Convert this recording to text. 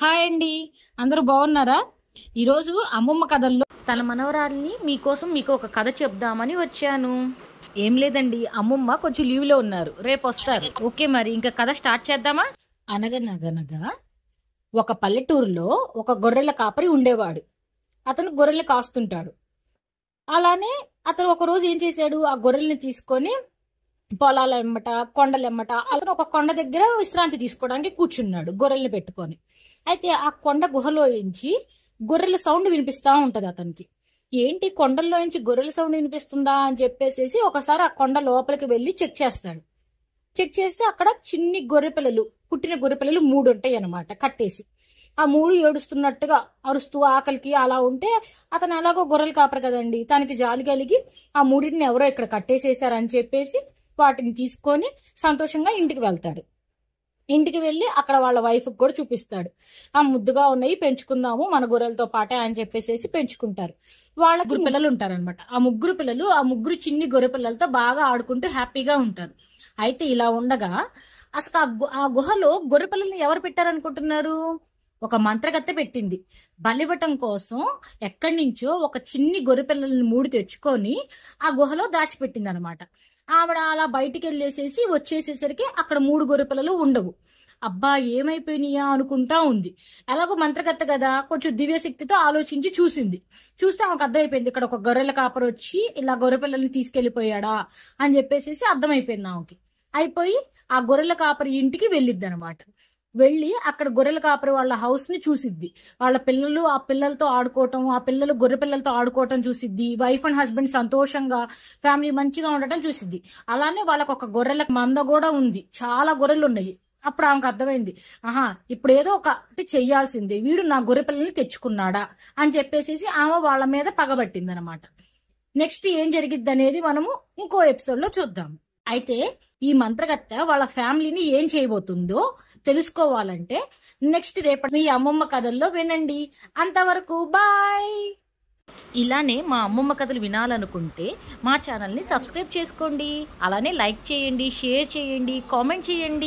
hi అండి అందరూ బాగున్నారా ఈరోజు అమ్మమ్మ కథల్లో తన మనవరాల్ని మీకోసం మీకు ఒక కథ చెప్దామని వచ్చాను ఏం లేదండి అమ్మమ్మ కొంచెం లీవ్లో ఉన్నారు రేపు వస్తారు ఓకే మరి ఇంకా కథ స్టార్ట్ చేద్దామా అనగనగనగా ఒక పల్లెటూరులో ఒక గొర్రెల కాపరి ఉండేవాడు అతను గొర్రెలు కాస్తుంటాడు అలానే అతను ఒకరోజు ఏం చేశాడు ఆ గొర్రెల్ని తీసుకొని పొలాల ఎమ్మట కొండలెమ్మట అతను ఒక కొండ దగ్గర విశ్రాంతి తీసుకోవడానికి కూర్చున్నాడు గొర్రెల్ని పెట్టుకొని అయితే ఆ కొండ గుహలో ఎంచి గొర్రెల సౌండ్ వినిపిస్తూ ఉంటుంది అతనికి ఏంటి కొండల్లో నుంచి గొర్రెల సౌండ్ వినిపిస్తుందా అని చెప్పేసి ఒకసారి ఆ కొండ లోపలికి వెళ్ళి చెక్ చేస్తాడు చెక్ చేస్తే అక్కడ చిన్ని గొర్రె పిల్లలు పుట్టిన గొర్రె పిల్లలు మూడు ఉంటాయి అనమాట కట్టేసి ఆ మూడు ఏడుస్తున్నట్టుగా అరుస్తూ ఆకలికి అలా ఉంటే అతను ఎలాగో గొర్రెలు కాపరు కదండి తనకి జాలి కలిగి ఆ మూడింటిని ఎవరో ఇక్కడ కట్టేసేసారని చెప్పేసి వాటిని తీసుకొని సంతోషంగా ఇంటికి వెళ్తాడు ఇంటికి వెళ్ళి అక్కడ వాళ్ళ వైఫ్కి కూడా చూపిస్తాడు ఆ ముద్దుగా ఉన్నాయి పెంచుకుందాము మన గొర్రెలతో పాటే అని చెప్పేసి పెంచుకుంటారు వాళ్ళ పిల్లలు ఉంటారనమాట ఆ ముగ్గురు పిల్లలు ఆ ముగ్గురు చిన్ని గొర్రె పిల్లలతో బాగా ఆడుకుంటూ హ్యాపీగా ఉంటారు అయితే ఇలా ఉండగా అసలు ఆ గుహలో గొర్రె పిల్లల్ని ఎవరు పెట్టారనుకుంటున్నారు ఒక మంత్రగత్తె పెట్టింది బలివటం కోసం ఎక్కడి నుంచో ఒక చిన్ని గొర్రెపిల్లల్ని మూడు తెచ్చుకొని ఆ గుహలో దాచిపెట్టింది అనమాట ఆవిడ అలా బయటికి వెళ్ళేసేసి వచ్చేసేసరికి అక్కడ మూడు గొర్రెపిల్లలు ఉండవు అబ్బా ఏమైపోయినాయా అనుకుంటా ఉంది ఎలాగో మంత్రగత్త కదా కొంచెం దివ్యశక్తితో ఆలోచించి చూసింది చూస్తే ఆమెకు అర్థమైపోయింది ఇక్కడ ఒక గొర్రెల కాపరు వచ్చి ఇలా గొర్రెపిల్లల్ని తీసుకెళ్ళిపోయాడా అని చెప్పేసేసి అర్థమైపోయింది ఆమెకి అయిపోయి ఆ గొర్రెల కాపరి ఇంటికి వెళ్ళిద్ది అనమాట వెళ్ళి అక్కడ గొర్రెల కాపరి వాళ్ళ హౌస్ని చూసిద్ది వాళ్ళ పిల్లలు ఆ పిల్లలతో ఆడుకోవటం ఆ పిల్లలు గొర్రె పిల్లలతో ఆడుకోవటం చూసిద్ది వైఫ్ అండ్ హస్బెండ్ సంతోషంగా ఫ్యామిలీ మంచిగా ఉండటం చూసిద్ది అలానే వాళ్ళకు ఒక గొర్రెల మంద కూడా ఉంది చాలా గొర్రెలు ఉన్నాయి అప్పుడు ఆమెకు అర్థమైంది ఆహా ఇప్పుడు ఏదో ఒకటి చెయ్యాల్సిందే వీడు నా గొర్రె పిల్లల్ని తెచ్చుకున్నాడా అని చెప్పేసి ఆమె వాళ్ళ మీద అనమాట నెక్స్ట్ ఏం జరిగిద్ది అనేది మనము ఇంకో లో చూద్దాము అయితే ఈ మంత్రగత్త వాళ్ళ ఫ్యామిలీని ఏం చేయబోతుందో తెలుసుకోవాలంటే నెక్స్ట్ రేపటి మీ అమ్మమ్మ కథల్లో వినండి అంతవరకు బాయ్ ఇలానే మా అమ్మమ్మ కథలు వినాలనుకుంటే మా ఛానల్ని సబ్స్క్రైబ్ చేసుకోండి అలానే లైక్ చేయండి షేర్ చేయండి కామెంట్ చేయండి